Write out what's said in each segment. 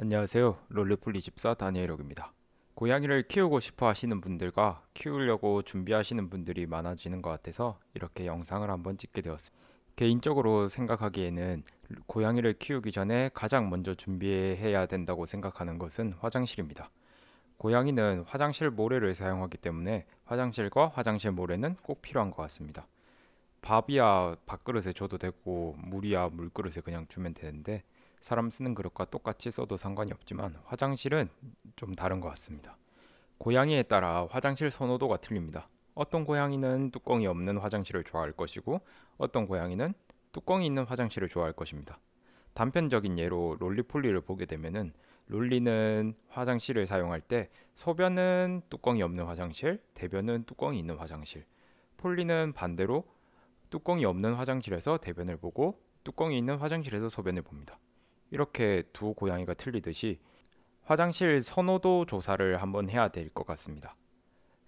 안녕하세요. 롤리풀24 다니엘옥입니다. 고양이를 키우고 싶어 하시는 분들과 키우려고 준비하시는 분들이 많아지는 것 같아서 이렇게 영상을 한번 찍게 되었습니다. 개인적으로 생각하기에는 고양이를 키우기 전에 가장 먼저 준비해야 된다고 생각하는 것은 화장실입니다. 고양이는 화장실 모래를 사용하기 때문에 화장실과 화장실 모래는 꼭 필요한 것 같습니다. 밥이야 밥그릇에 줘도 되고 물이야 물그릇에 그냥 주면 되는데 사람 쓰는 그릇과 똑같이 써도 상관이 없지만 화장실은 좀 다른 것 같습니다. 고양이에 따라 화장실 선호도가 틀립니다. 어떤 고양이는 뚜껑이 없는 화장실을 좋아할 것이고 어떤 고양이는 뚜껑이 있는 화장실을 좋아할 것입니다. 단편적인 예로 롤리폴리를 보게 되면은 롤리는 화장실을 사용할 때 소변은 뚜껑이 없는 화장실, 대변은 뚜껑이 있는 화장실. 폴리는 반대로 뚜껑이 없는 화장실에서 대변을 보고 뚜껑이 있는 화장실에서 소변을 봅니다. 이렇게 두 고양이가 틀리듯이 화장실 선호도 조사를 한번 해야 될 것 같습니다.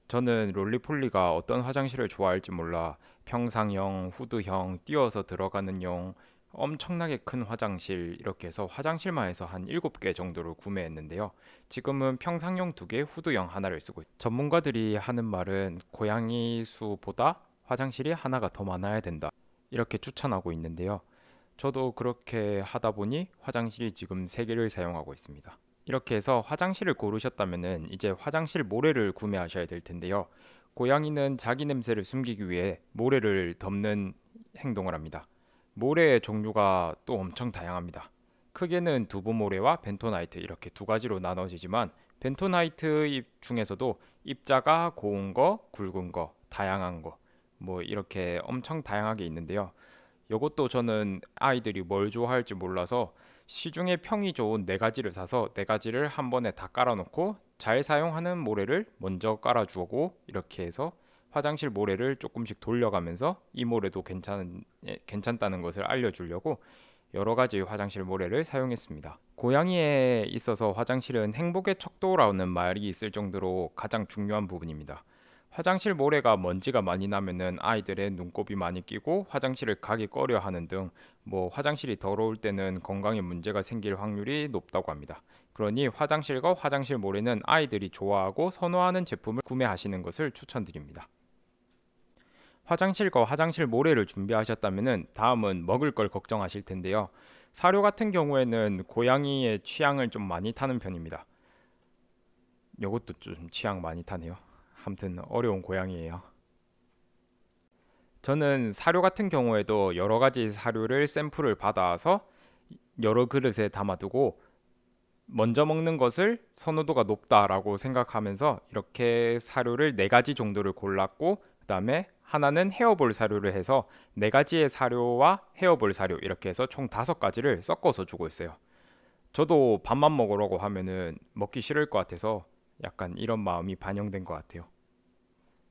저는 롤리폴리가 어떤 화장실을 좋아할지 몰라 평상형, 후드형, 띄어서 들어가는 용, 엄청나게 큰 화장실 이렇게 해서 화장실만 해서 한 7개 정도를 구매했는데요. 지금은 평상용 2개, 후드형 하나를 쓰고 있어요. 전문가들이 하는 말은 고양이 수보다 화장실이 하나가 더 많아야 된다. 이렇게 추천하고 있는데요. 저도 그렇게 하다 보니 화장실이 지금 세개를 사용하고 있습니다. 이렇게 해서 화장실을 고르셨다면 이제 화장실 모래를 구매하셔야 될 텐데요. 고양이는 자기 냄새를 숨기기 위해 모래를 덮는 행동을 합니다. 모래의 종류가 또 엄청 다양합니다. 크게는 두부 모래와 벤토나이트 이렇게 두 가지로 나눠지지만 벤토나이트 잎 중에서도 입자가 고운 거, 굵은 거, 다양한 거 뭐 이렇게 엄청 다양하게 있는데요. 이것도 저는 아이들이 뭘 좋아할지 몰라서 시중에 평이 좋은 네 가지를 사서 네 가지를 한 번에 다 깔아놓고 잘 사용하는 모래를 먼저 깔아주고 이렇게 해서 화장실 모래를 조금씩 돌려가면서 이 모래도 괜찮, 예, 괜찮다는 것을 알려주려고 여러 가지 화장실 모래를 사용했습니다. 고양이에 있어서 화장실은 행복의 척도라는 말이 있을 정도로 가장 중요한 부분입니다. 화장실 모래가 먼지가 많이 나면은 아이들의 눈곱이 많이 끼고 화장실을 가기 꺼려 하는 등 뭐 화장실이 더러울 때는 건강에 문제가 생길 확률이 높다고 합니다. 그러니 화장실과 화장실 모래는 아이들이 좋아하고 선호하는 제품을 구매하시는 것을 추천드립니다. 화장실과 화장실 모래를 준비하셨다면 다음은 먹을 걸 걱정하실 텐데요. 사료 같은 경우에는 고양이의 취향을 좀 많이 타는 편입니다. 이것도 좀 취향 많이 타네요. 아무튼 어려운 고양이에요. 저는 사료 같은 경우에도 여러 가지 사료를 샘플을 받아서 여러 그릇에 담아두고 먼저 먹는 것을 선호도가 높다라고 생각하면서 이렇게 사료를 네 가지 정도를 골랐고 그다음에 하나는 헤어볼 사료를 해서 네 가지의 사료와 헤어볼 사료 이렇게 해서 총 다섯 가지를 섞어서 주고 있어요. 저도 밥만 먹으라고 하면은 먹기 싫을 것 같아서 약간 이런 마음이 반영된 것 같아요.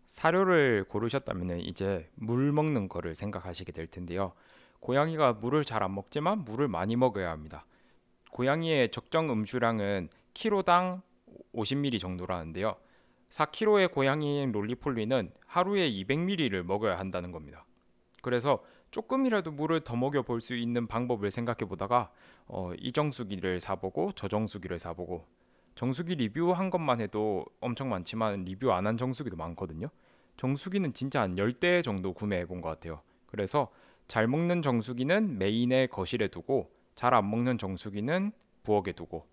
사료를 고르셨다면 이제 물 먹는 거를 생각하시게 될 텐데요. 고양이가 물을 잘 안 먹지만 물을 많이 먹어야 합니다. 고양이의 적정 음주량은 키로당 50ml 정도라는데요. 4kg의 고양이인 롤리폴리는 하루에 200ml를 먹어야 한다는 겁니다. 그래서 조금이라도 물을 더 먹여 볼 수 있는 방법을 생각해 보다가 어, 이 정수기를 사보고 저 정수기를 사보고 정수기 리뷰한 것만 해도 엄청 많지만 리뷰 안 한 정수기도 많거든요. 정수기는 진짜 한 10대 정도 구매해 본 것 같아요. 그래서 잘 먹는 정수기는 메인의 거실에 두고 잘 안 먹는 정수기는 부엌에 두고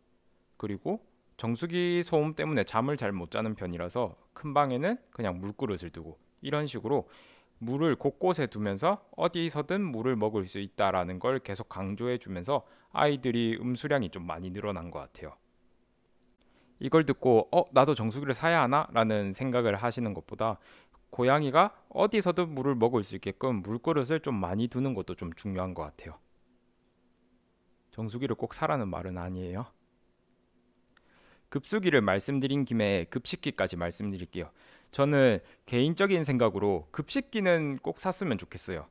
그리고 정수기 소음 때문에 잠을 잘 못 자는 편이라서 큰 방에는 그냥 물그릇을 두고 이런 식으로 물을 곳곳에 두면서 어디서든 물을 먹을 수 있다라는 걸 계속 강조해 주면서 아이들이 음수량이 좀 많이 늘어난 것 같아요. 이걸 듣고 어 나도 정수기를 사야 하나라는 생각을 하시는 것보다 고양이가 어디서든 물을 먹을 수 있게끔 물그릇을 좀 많이 두는 것도 좀 중요한 것 같아요. 정수기를 꼭 사라는 말은 아니에요. 급수기를 말씀드린 김에 급식기까지 말씀드릴게요. 저는 개인적인 생각으로 급식기는 꼭 샀으면 좋겠어요.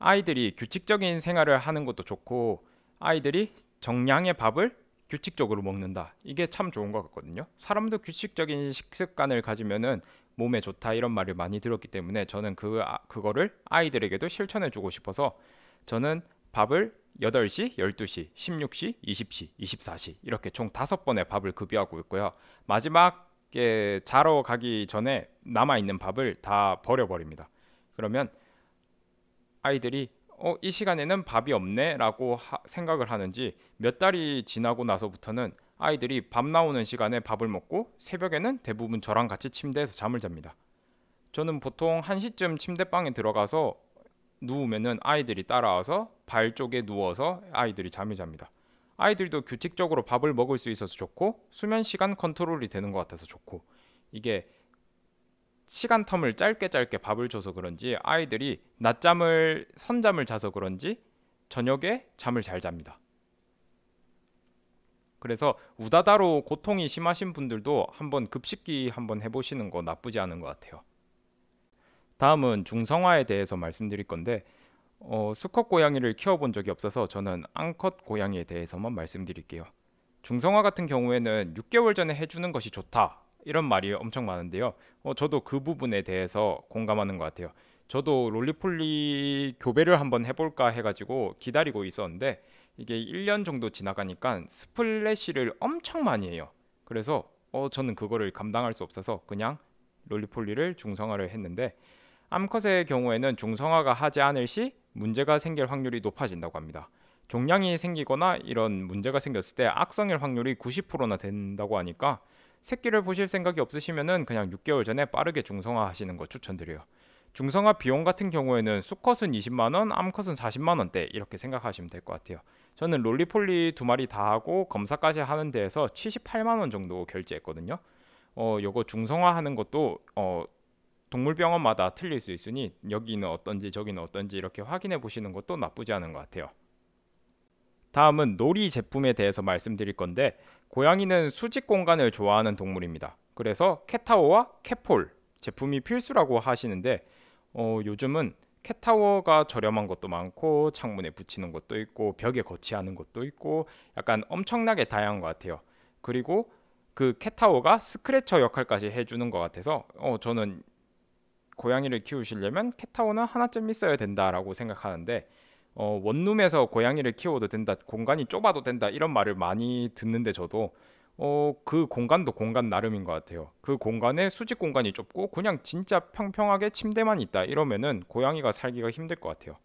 아이들이 규칙적인 생활을 하는 것도 좋고 아이들이 정량의 밥을 규칙적으로 먹는다. 이게 참 좋은 것 같거든요. 사람도 규칙적인 식습관을 가지면은 몸에 좋다 이런 말을 많이 들었기 때문에 저는 그 아, 그거를 아이들에게도 실천해 주고 싶어서 저는 밥을 8시, 12시, 16시, 20시, 24시 이렇게 총 5번의 밥을 급여하고 있고요. 마지막에 자러 가기 전에 남아 있는 밥을 다 버려 버립니다. 그러면 아이들이 어, 이 시간에는 밥이 없네라고 하, 생각을 하는지 몇 달이 지나고 나서부터는 아이들이 밤 나오는 시간에 밥을 먹고 새벽에는 대부분 저랑 같이 침대에서 잠을 잡니다. 저는 보통 1시쯤 침대방에 들어가서 누우면은 아이들이 따라와서 발 쪽에 누워서 아이들이 잠이 잡니다. 아이들도 규칙적으로 밥을 먹을 수 있어서 좋고 수면 시간 컨트롤이 되는 것 같아서 좋고 이게 시간 텀을 짧게 짧게 밥을 줘서 그런지 아이들이 낮잠을 선잠을 자서 그런지 저녁에 잠을 잘 잡니다. 그래서 우다다로 고통이 심하신 분들도 한번 급식기 한번 해보시는 거 나쁘지 않은 것 같아요. 다음은 중성화에 대해서 말씀드릴 건데 어, 수컷 고양이를 키워본 적이 없어서 저는 앙컷 고양이에 대해서만 말씀드릴게요. 중성화 같은 경우에는 6개월 전에 해주는 것이 좋다 이런 말이 엄청 많은데요. 어, 저도 그 부분에 대해서 공감하는 것 같아요. 저도 롤리폴리 교배를 한번 해볼까 해가지고 기다리고 있었는데 이게 1년 정도 지나가니까 스플래시를 엄청 많이 해요. 그래서 어, 저는 그거를 감당할 수 없어서 그냥 롤리폴리를 중성화를 했는데 암컷의 경우에는 중성화가 하지 않을 시 문제가 생길 확률이 높아진다고 합니다. 종양이 생기거나 이런 문제가 생겼을 때 악성일 확률이 90%나 된다고 하니까 새끼를 보실 생각이 없으시면은 그냥 6개월 전에 빠르게 중성화 하시는 거 추천드려요. 중성화 비용 같은 경우에는 수컷은 20만 원, 암컷은 40만 원대 이렇게 생각하시면 될 것 같아요. 저는 롤리폴리 두 마리 다 하고 검사까지 하는 데에서 78만 원 정도 결제했거든요. 어, 요거 중성화하는 것도 어, 동물병원마다 틀릴 수 있으니 여기는 어떤지 저기는 어떤지 이렇게 확인해 보시는 것도 나쁘지 않은 것 같아요. 다음은 놀이 제품에 대해서 말씀드릴 건데 고양이는 수직 공간을 좋아하는 동물입니다. 그래서 캣타워와 캣폴 제품이 필수라고 하시는데 어, 요즘은 캣타워가 저렴한 것도 많고 창문에 붙이는 것도 있고 벽에 거치하는 것도 있고 약간 엄청나게 다양한 것 같아요. 그리고 그 캣타워가 스크래처 역할까지 해주는 것 같아서 어, 저는 고양이를 키우시려면 캣타워는 하나쯤 있어야 된다라고 생각하는데 어, 원룸에서 고양이를 키워도 된다, 공간이 좁아도 된다 이런 말을 많이 듣는데 저도 어, 그 공간도 공간 나름인 것 같아요. 그 공간에 수직 공간이 좁고 그냥 진짜 평평하게 침대만 있다 이러면은 고양이가 살기가 힘들 것 같아요.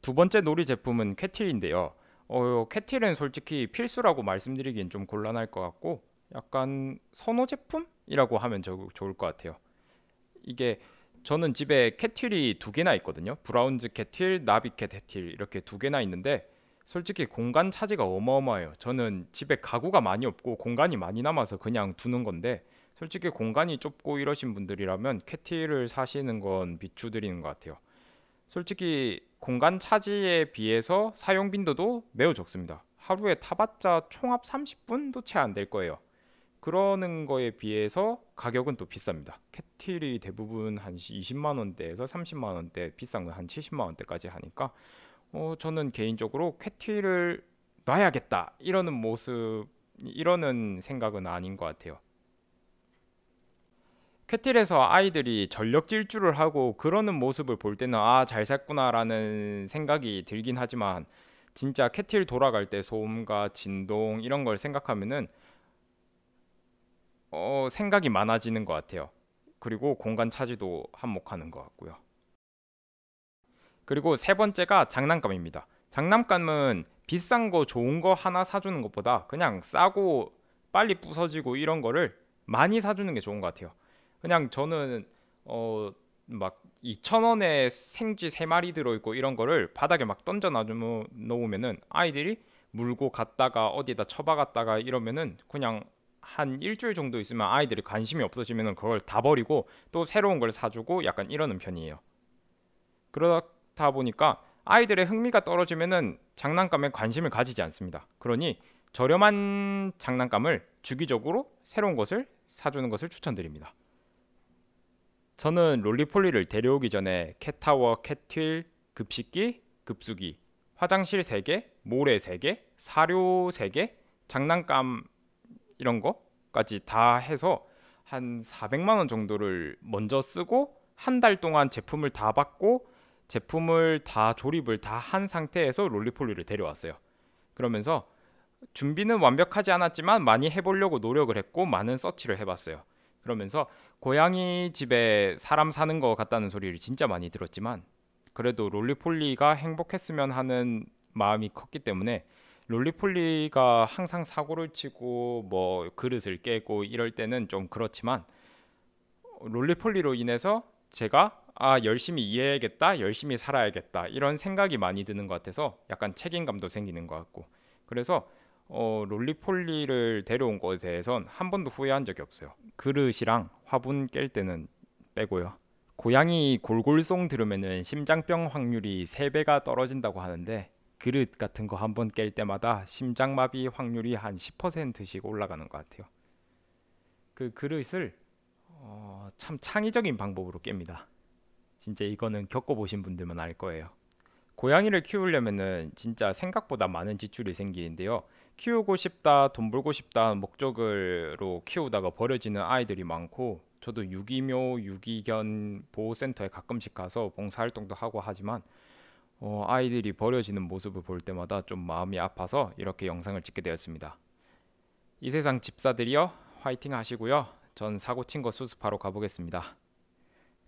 두 번째 놀이 제품은 캐틸인데요. 어, 캐틸은 솔직히 필수라고 말씀드리긴 좀 곤란할 것 같고 약간 선호 제품이라고 하면 저, 좋을 것 같아요. 이게 저는 집에 캣틸이두 개나 있거든요. 브라운즈 캣틸 나비캣 캐틸 이렇게 두 개나 있는데 솔직히 공간 차지가 어마어마해요. 저는 집에 가구가 많이 없고 공간이 많이 남아서 그냥 두는 건데 솔직히 공간이 좁고 이러신 분들이라면 캣틸을 사시는 건 비추드리는 것 같아요. 솔직히 공간 차지에 비해서 사용 빈도도 매우 적습니다. 하루에 타봤자 총합 30분도 채 안 될 거예요. 그러는 거에 비해서 가격은 또 비쌉니다. 캣틸이 대부분 한 20만 원대에서 30만 원대, 비싼 건 한 70만 원대까지 하니까 어, 저는 개인적으로 캣틸을 놔야겠다 이러는 모습, 이러는 생각은 아닌 것 같아요. 캣틸에서 아이들이 전력 질주를 하고 그러는 모습을 볼 때는 아 잘 샀구나라는 생각이 들긴 하지만 진짜 캣틸 돌아갈 때 소음과 진동 이런 걸 생각하면은 어, 생각이 많아지는 것 같아요. 그리고 공간 차지도 한몫하는 것 같고요. 그리고 세 번째가 장난감입니다. 장난감은 비싼 거 좋은 거 하나 사주는 것보다 그냥 싸고 빨리 부서지고 이런 거를 많이 사주는 게 좋은 것 같아요. 그냥 저는 어막 2,000원에 생쥐 세 마리 들어 있고 이런 거를 바닥에 막 던져 놔주면 놓으면은 아이들이 물고 갔다가 어디다 쳐박았다가 이러면은 그냥 한 일주일 정도 있으면 아이들이 관심이 없어지면 그걸 다 버리고 또 새로운 걸 사주고 약간 이러는 편이에요. 그러다 보니까 아이들의 흥미가 떨어지면 장난감에 관심을 가지지 않습니다. 그러니 저렴한 장난감을 주기적으로 새로운 것을 사주는 것을 추천드립니다. 저는 롤리폴리를 데려오기 전에 캣타워, 캣틸 급식기, 급수기, 화장실 3개, 모래 3개, 사료 3개, 장난감 이런 거까지 다 해서 한 400만 원 정도를 먼저 쓰고 한 달 동안 제품을 다 받고 제품을 다 조립을 다 한 상태에서 롤리폴리를 데려왔어요. 그러면서 준비는 완벽하지 않았지만 많이 해보려고 노력을 했고 많은 서치를 해봤어요. 그러면서 고양이 집에 사람 사는 것 같다는 소리를 진짜 많이 들었지만 그래도 롤리폴리가 행복했으면 하는 마음이 컸기 때문에 롤리폴리가 항상 사고를 치고 뭐 그릇을 깨고 이럴 때는 좀 그렇지만 롤리폴리로 인해서 제가 아 열심히 이해해야겠다 열심히 살아야겠다 이런 생각이 많이 드는 것 같아서 약간 책임감도 생기는 것 같고 그래서 어, 롤리폴리를 데려온 것에 대해선 한 번도 후회한 적이 없어요 그릇이랑 화분 깰 때는 빼고요 고양이 골골송 들으면 심장병 확률이 3배가 떨어진다고 하는데 그릇 같은 거 한 번 깰 때마다 심장마비 확률이 한 10%씩 올라가는 것 같아요. 그 그릇을 어, 참 창의적인 방법으로 깹니다. 진짜 이거는 겪어보신 분들만 알 거예요. 고양이를 키우려면은 진짜 생각보다 많은 지출이 생기는데요. 키우고 싶다, 돈 벌고 싶다 목적으로 키우다가 버려지는 아이들이 많고 저도 유기묘, 유기견 보호센터에 가끔씩 가서 봉사활동도 하고 하지만 어, 아이들이 버려지는 모습을 볼 때마다 좀 마음이 아파서 이렇게 영상을 찍게 되었습니다. 이 세상 집사들이요, 화이팅 하시고요. 전 사고 친거 수습하러 가보겠습니다.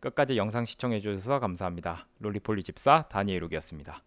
끝까지 영상 시청해 주셔서 감사합니다. 롤리폴리 집사 다니엘욱이었습니다.